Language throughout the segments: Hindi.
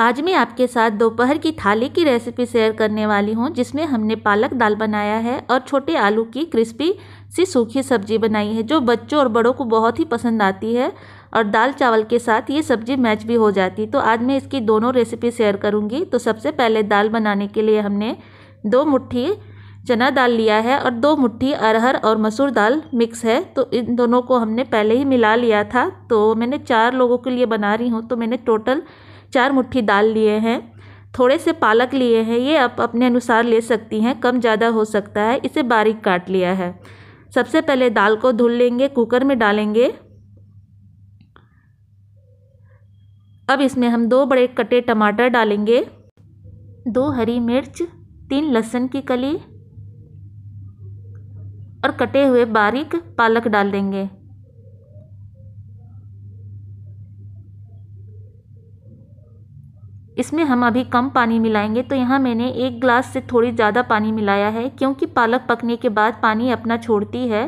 आज मैं आपके साथ दोपहर की थाली की रेसिपी शेयर करने वाली हूँ जिसमें हमने पालक दाल बनाया है और छोटे आलू की क्रिस्पी सी सूखी सब्जी बनाई है जो बच्चों और बड़ों को बहुत ही पसंद आती है और दाल चावल के साथ ये सब्जी मैच भी हो जाती तो आज मैं इसकी दोनों रेसिपी शेयर करूँगी तो सबसे पहले दाल बनाने के लिए हमने दो मुठ्ठी चना दाल लिया है और दो मुट्ठी अरहर और मसूर दाल मिक्स है तो इन दोनों को हमने पहले ही मिला लिया था तो मैंने चार लोगों के लिए बना रही हूँ तो मैंने टोटल चार मुट्ठी दाल लिए हैं थोड़े से पालक लिए हैं ये आप अपने अनुसार ले सकती हैं कम ज़्यादा हो सकता है इसे बारीक काट लिया है सबसे पहले दाल को धुल लेंगे कुकर में डालेंगे अब इसमें हम दो बड़े कटे टमाटर डालेंगे दो हरी मिर्च तीन लहसुन की कली और कटे हुए बारीक पालक डाल देंगे इसमें हम अभी कम पानी मिलाएंगे तो यहाँ मैंने एक ग्लास से थोड़ी ज़्यादा पानी मिलाया है क्योंकि पालक पकने के बाद पानी अपना छोड़ती है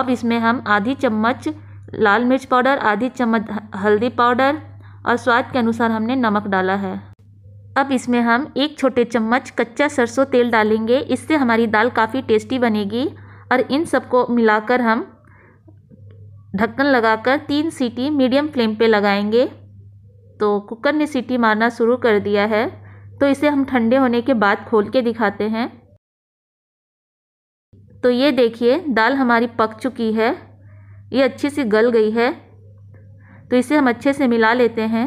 अब इसमें हम आधी चम्मच लाल मिर्च पाउडर आधी चम्मच हल्दी पाउडर और स्वाद के अनुसार हमने नमक डाला है अब इसमें हम एक छोटे चम्मच कच्चा सरसों तेल डालेंगे इससे हमारी दाल काफ़ी टेस्टी बनेगी और इन सबको मिलाकर हम ढक्कन लगाकर तीन सीटी मीडियम फ्लेम पे लगाएंगे तो कुकर ने सीटी मारना शुरू कर दिया है तो इसे हम ठंडे होने के बाद खोल के दिखाते हैं तो ये देखिए दाल हमारी पक चुकी है ये अच्छे से गल गई है तो इसे हम अच्छे से मिला लेते हैं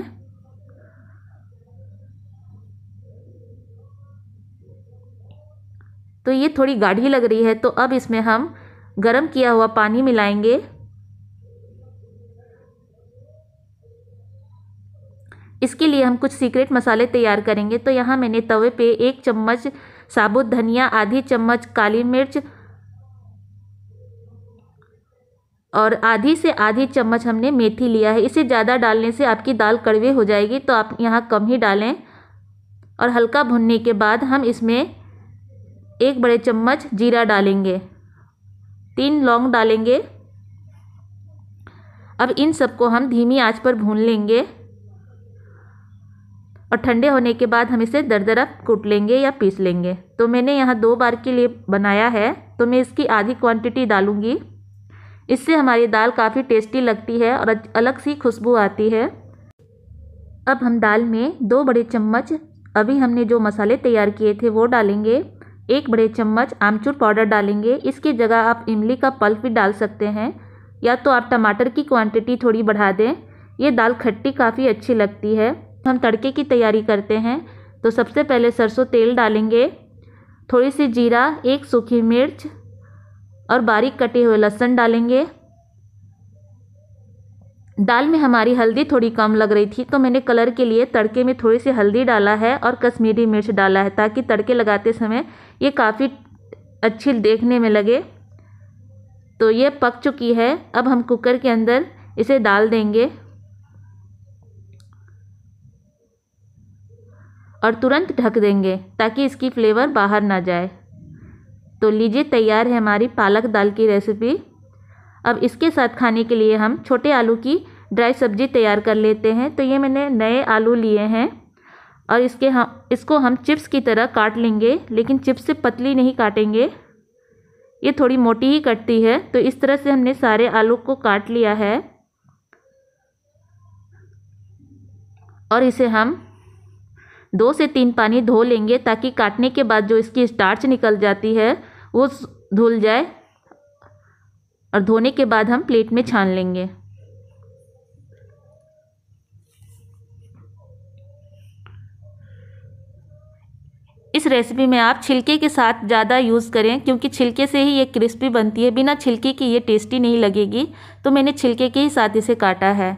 तो ये थोड़ी गाढ़ी लग रही है तो अब इसमें हम गरम किया हुआ पानी मिलाएंगे इसके लिए हम कुछ सीक्रेट मसाले तैयार करेंगे तो यहाँ मैंने तवे पे एक चम्मच साबुत धनिया आधी चम्मच काली मिर्च और आधी से आधी चम्मच हमने मेथी लिया है इसे ज़्यादा डालने से आपकी दाल कड़वी हो जाएगी तो आप यहाँ कम ही डालें और हल्का भुनने के बाद हम इसमें एक बड़े चम्मच जीरा डालेंगे तीन लौंग डालेंगे अब इन सबको हम धीमी आंच पर भून लेंगे और ठंडे होने के बाद हम इसे दरदरा कूट लेंगे या पीस लेंगे तो मैंने यहाँ दो बार के लिए बनाया है तो मैं इसकी आधी क्वांटिटी डालूँगी इससे हमारी दाल काफ़ी टेस्टी लगती है और अलग सी खुशबू आती है अब हम दाल में दो बड़े चम्मच अभी हमने जो मसाले तैयार किए थे वो डालेंगे एक बड़े चम्मच आमचूर पाउडर डालेंगे इसकी जगह आप इमली का पल्प भी डाल सकते हैं या तो आप टमाटर की क्वांटिटी थोड़ी बढ़ा दें ये दाल खट्टी काफ़ी अच्छी लगती है हम तड़के की तैयारी करते हैं तो सबसे पहले सरसों तेल डालेंगे थोड़ी सी जीरा एक सूखी मिर्च और बारीक कटे हुए लहसुन डालेंगे दाल में हमारी हल्दी थोड़ी कम लग रही थी तो मैंने कलर के लिए तड़के में थोड़ी सी हल्दी डाला है और कश्मीरी मिर्च डाला है ताकि तड़के लगाते समय ये काफ़ी अच्छी देखने में लगे तो ये पक चुकी है अब हम कुकर के अंदर इसे डाल देंगे और तुरंत ढक देंगे ताकि इसकी फ्लेवर बाहर ना जाए तो लीजिए तैयार है हमारी पालक दाल की रेसिपी अब इसके साथ खाने के लिए हम छोटे आलू की ड्राई सब्जी तैयार कर लेते हैं तो ये मैंने नए आलू लिए हैं और इसके हम इसको हम चिप्स की तरह काट लेंगे लेकिन चिप्स से पतली नहीं काटेंगे ये थोड़ी मोटी ही कटती है तो इस तरह से हमने सारे आलू को काट लिया है और इसे हम दो से तीन पानी धो लेंगे ताकि काटने के बाद जो इसकी स्टार्च निकल जाती है वो धुल जाए और धोने के बाद हम प्लेट में छान लेंगे इस रेसिपी में आप छिलके के साथ ज़्यादा यूज़ करें क्योंकि छिलके से ही ये क्रिस्पी बनती है बिना छिलके की ये टेस्टी नहीं लगेगी तो मैंने छिलके के ही साथ इसे काटा है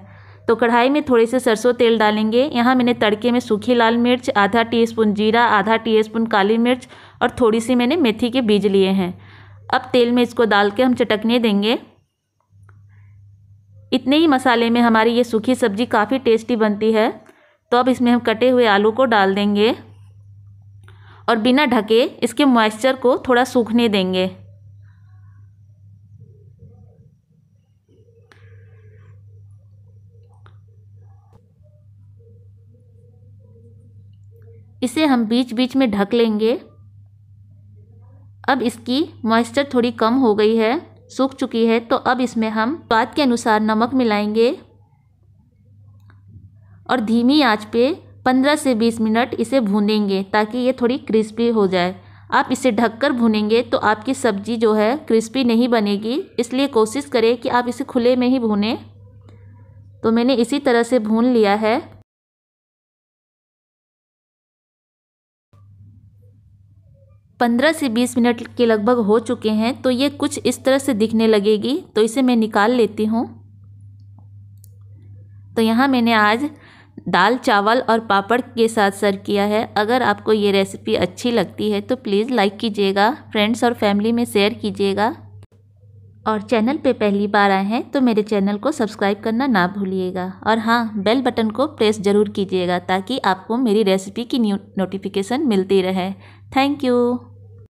तो कढ़ाई में थोड़े से सरसों तेल डालेंगे यहाँ मैंने तड़के में सूखी लाल मिर्च आधा टीस्पून जीरा आधा टीस्पून काली मिर्च और थोड़ी सी मैंने मेथी के बीज लिए हैं अब तेल में इसको डाल के हम चटकने देंगे इतने ही मसाले में हमारी ये सूखी सब्ज़ी काफ़ी टेस्टी बनती है तो अब इसमें हम कटे हुए आलू को डाल देंगे और बिना ढके इसके मॉइस्चर को थोड़ा सूखने देंगे इसे हम बीच बीच में ढक लेंगे अब इसकी मॉइस्चर थोड़ी कम हो गई है सूख चुकी है तो अब इसमें हम स्वाद के अनुसार नमक मिलाएंगे और धीमी आंच पे 15 से 20 मिनट इसे भूनेंगे ताकि ये थोड़ी क्रिस्पी हो जाए आप इसे ढककर भूनेंगे तो आपकी सब्जी जो है क्रिस्पी नहीं बनेगी इसलिए कोशिश करें कि आप इसे खुले में ही भूनें तो मैंने इसी तरह से भून लिया है पंद्रह से बीस मिनट के लगभग हो चुके हैं तो ये कुछ इस तरह से दिखने लगेगी तो इसे मैं निकाल लेती हूँ तो यहाँ मैंने आज दाल चावल और पापड़ के साथ सर्व किया है अगर आपको ये रेसिपी अच्छी लगती है तो प्लीज़ लाइक कीजिएगा फ्रेंड्स और फैमिली में शेयर कीजिएगा और चैनल पे पहली बार आए हैं तो मेरे चैनल को सब्सक्राइब करना ना भूलिएगा और हाँ बेल बटन को प्रेस ज़रूर कीजिएगा ताकि आपको मेरी रेसिपी की न्यू नोटिफिकेशन मिलती रहे थैंक यू